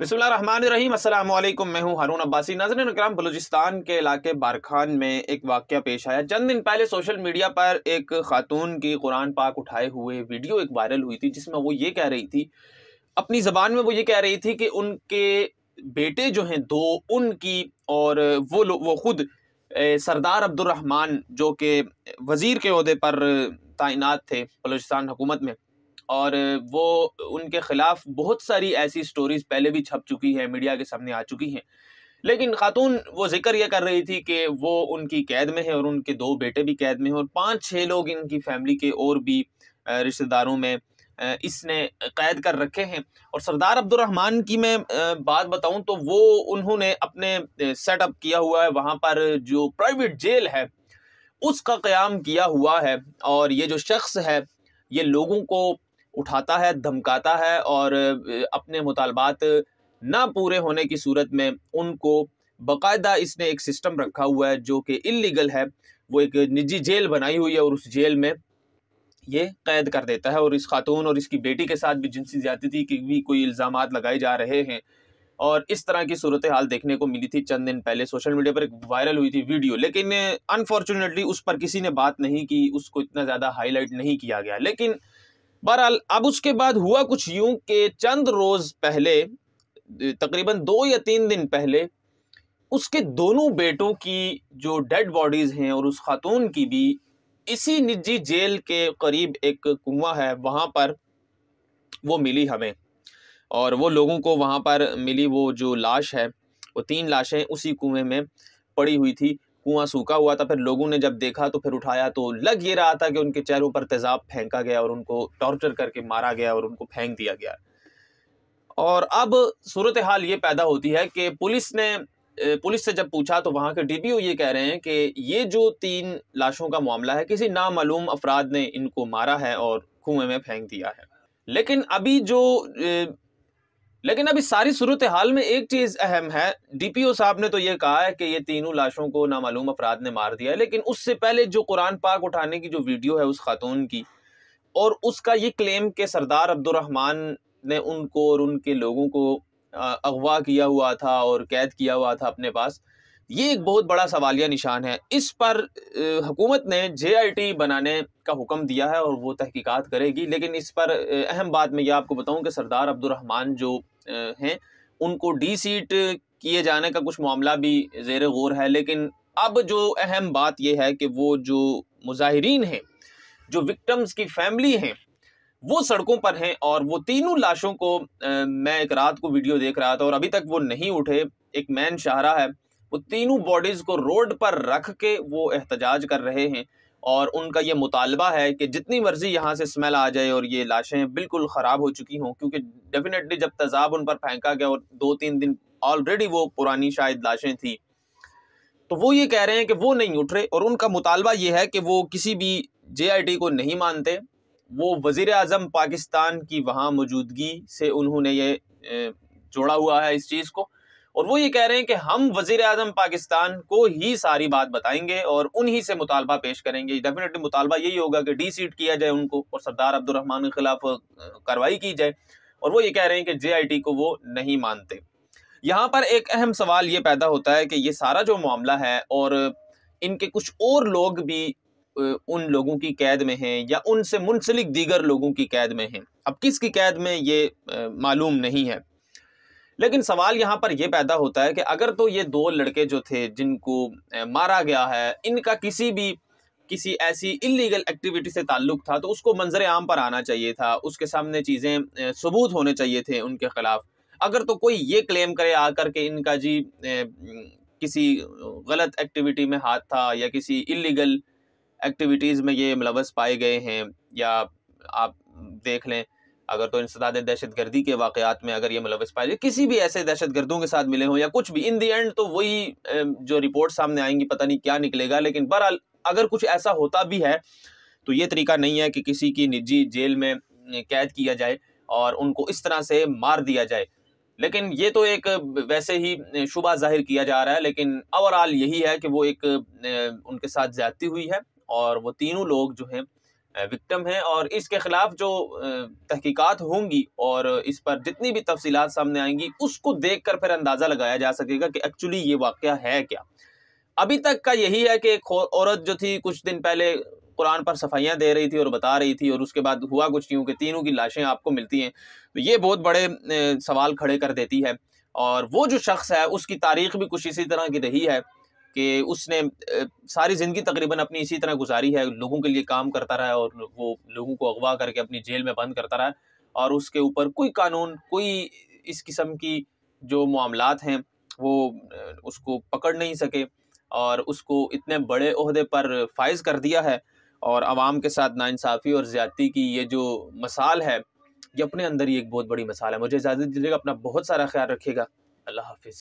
बिस्मिल्लाम मैं हूँ हरून अब्बासी नजर बलूचिस्तान के इलाके बारखान में एक वाक़ पेश आया चंद दिन पहले सोशल मीडिया पर एक खातून की कुरान पाक उठाए हुए वीडियो एक वायरल हुई थी जिसमें वो ये कह रही थी अपनी ज़बान में वो ये कह रही थी कि उनके बेटे जो हैं दो उनकी और वो वो खुद सरदार अब्दुलरहमान जो कि वज़ीर के अहदे पर तैनात थे बलूचिस्तान हुकूमत में और वो उनके ख़िलाफ़ बहुत सारी ऐसी स्टोरीज़ पहले भी छप चुकी है मीडिया के सामने आ चुकी हैं लेकिन खातून वो जिक्र ये कर रही थी कि वो उनकी कैद में है और उनके दो बेटे भी कैद में हैं और पाँच छः लोग इनकी फैमिली के और भी रिश्तेदारों में इसने कैद कर रखे हैं और सरदार अब्दुलरहमान की मैं बात बताऊं तो वो उन्होंने अपने सेटअप किया हुआ है वहाँ पर जो प्राइवेट जेल है उसका क़्याम किया हुआ है और ये जो शख्स है ये लोगों को उठाता है धमकाता है और अपने मुतालबात ना पूरे होने की सूरत में उनको बाकायदा इसने एक सिस्टम रखा हुआ है जो कि इलीगल है वो एक निजी जेल बनाई हुई है और उस जेल में ये कैद कर देता है और इस खातून और इसकी बेटी के साथ भी जिनसी थी के भी कोई इल्ज़ाम लगाए जा रहे हैं और इस तरह की सूरत हाल देखने को मिली थी चंद दिन पहले सोशल मीडिया पर एक वायरल हुई थी वीडियो लेकिन अनफॉर्चुनेटली उस पर किसी ने बात नहीं की उसको इतना ज़्यादा हाईलाइट नहीं किया गया लेकिन बहरहाल अब उसके बाद हुआ कुछ यूं कि चंद रोज़ पहले तकरीबन दो या तीन दिन पहले उसके दोनों बेटों की जो डेड बॉडीज़ हैं और उस खातून की भी इसी निजी जेल के करीब एक कुआ है वहाँ पर वो मिली हमें और वो लोगों को वहाँ पर मिली वो जो लाश है वो तीन लाशें उसी कुएं में पड़ी हुई थी कुआं सूखा हुआ था फिर लोगों ने जब देखा तो फिर उठाया तो लग ये रहा था कि उनके चेहरों पर तेज़ाब फेंका गया और उनको टॉर्चर करके मारा गया और उनको फेंक दिया गया और अब सूरत हाल ये पैदा होती है कि पुलिस ने पुलिस से जब पूछा तो वहाँ के डीपीओ ये कह रहे हैं कि ये जो तीन लाशों का मामला है किसी नामालूम अफराद ने इनको मारा है और कुएं में फेंक दिया है लेकिन अभी जो लेकिन अब इस सारी सूरत हाल में एक चीज अहम है डीपीओ साहब ने तो ये कहा है कि ये तीनों लाशों को नामालूम अपराध ने मार दिया है लेकिन उससे पहले जो कुरान पाक उठाने की जो वीडियो है उस खातून की और उसका ये क्लेम के सरदार अब्दुलरहमान ने उनको और उनके लोगों को अगवा किया हुआ था और कैद किया हुआ था अपने पास ये एक बहुत बड़ा सवालिया निशान है इस पर हुकूमत ने जे बनाने का हुक्म दिया है और वो तहकीकात करेगी लेकिन इस पर अहम बात मैं ये आपको बताऊं कि सरदार अब्दुलरहमान जो हैं उनको डी सीट किए जाने का कुछ मामला भी जेर गौर है लेकिन अब जो अहम बात यह है कि वो जो मुजाहरीन हैं जो विक्टम्स की फैमिली हैं वो सड़कों पर हैं और वो तीनों लाशों को आ, मैं एक रात को वीडियो देख रहा था और अभी तक वो नहीं उठे एक मैन शाहरा है वो तीनों बॉडीज़ को रोड पर रख के वो एहतजाज कर रहे हैं और उनका ये मुतालबा है कि जितनी मर्ज़ी यहाँ से स्मेल आ जाए और ये लाशें बिल्कुल ख़राब हो चुकी हों क्योंकि डेफिनेटली जब तेज़ाब उन पर फेंका गया और दो तीन दिन ऑलरेडी वो पुरानी शायद लाशें थी तो वो ये कह रहे हैं कि वो नहीं उठ रहे और उनका मुतालबा ये है कि वो किसी भी जे आई टी को नहीं मानते वो वज़ी अजम पाकिस्तान की वहाँ मौजूदगी से उन्होंने ये जोड़ा हुआ है इस चीज़ को और वो ये कह रहे हैं कि हम वजीर अजम पाकिस्तान को ही सारी बात बताएंगे और उन्हीं से मुतालबा पेश करेंगे डेफिनेटली मुतालबा यही होगा कि डी सीट किया जाए उनको और सरदार अब्दुलरहमान के खिलाफ कार्रवाई की जाए और वो ये कह रहे हैं कि जे को वो नहीं मानते यहाँ पर एक अहम सवाल ये पैदा होता है कि ये सारा जो मामला है और इनके कुछ और लोग भी उन लोगों की कैद में हैं या उनसे मुंसलिक दीगर लोगों की कैद में हैं अब किसकी कैद में ये मालूम नहीं है लेकिन सवाल यहाँ पर यह पैदा होता है कि अगर तो ये दो लड़के जो थे जिनको मारा गया है इनका किसी भी किसी ऐसी इलीगल एक्टिविटी से ताल्लुक़ था तो उसको मंजर आम पर आना चाहिए था उसके सामने चीज़ें सबूत होने चाहिए थे उनके ख़िलाफ़ अगर तो कोई ये क्लेम करे आकर के इनका जी ए, किसी गलत एक्टिविटी में हाथ था या किसी इलीगल एक्टिविटीज़ में ये मुलवस पाए गए हैं या आप देख लें अगर तो इंसदाद दहशत गर्दी के वाक़ात में अगर ये मुलवस पाए जाए किसी भी ऐसे दहशत गर्दों के साथ मिले हों या कुछ भी इन दी एंड तो वही जो रिपोर्ट सामने आएंगी पता नहीं क्या निकलेगा लेकिन बहरहाल अगर कुछ ऐसा होता भी है तो ये तरीका नहीं है कि किसी की निजी जेल में कैद किया जाए और उनको इस तरह से मार दिया जाए लेकिन ये तो एक वैसे ही शुबा जाहिर किया जा रहा है लेकिन ओवरऑल यही है कि वो एक उनके साथ ज्यादती हुई है और वो तीनों लोग जो हैं विक्टम है और इसके ख़िलाफ़ जो तहकीकात होंगी और इस पर जितनी भी तफसी सामने आएंगी उसको देख कर फिर अंदाज़ा लगाया जा सकेगा कि एक्चुअली ये वाक़ है क्या अभी तक का यही है कि एक औरत जो थी कुछ दिन पहले कुरान पर सफाइयाँ दे रही थी और बता रही थी और उसके बाद हुआ कुछ क्योंकि तीनों की लाशें आपको मिलती हैं तो ये बहुत बड़े सवाल खड़े कर देती है और वो जो शख्स है उसकी तारीख भी कुछ इसी तरह की रही है कि उसने सारी ज़िंदगी तकरीबन अपनी इसी तरह गुजारी है लोगों के लिए काम करता रहा है और वो लोगों को अगवा करके अपनी जेल में बंद करता रहा और उसके ऊपर कोई कानून कोई इस किस्म की जो मामला हैं वो उसको पकड़ नहीं सके और उसको इतने बड़े अहदे पर फाइज कर दिया है और आवाम के साथ नाानसाफ़ी और ज़्यादती की ये जो मसाल है ये अपने अंदर ही एक बहुत बड़ी मसाल है मुझे इजाज़त दीजिएगा अपना बहुत सारा ख्याल रखिएगा अल्लाह हाफिज़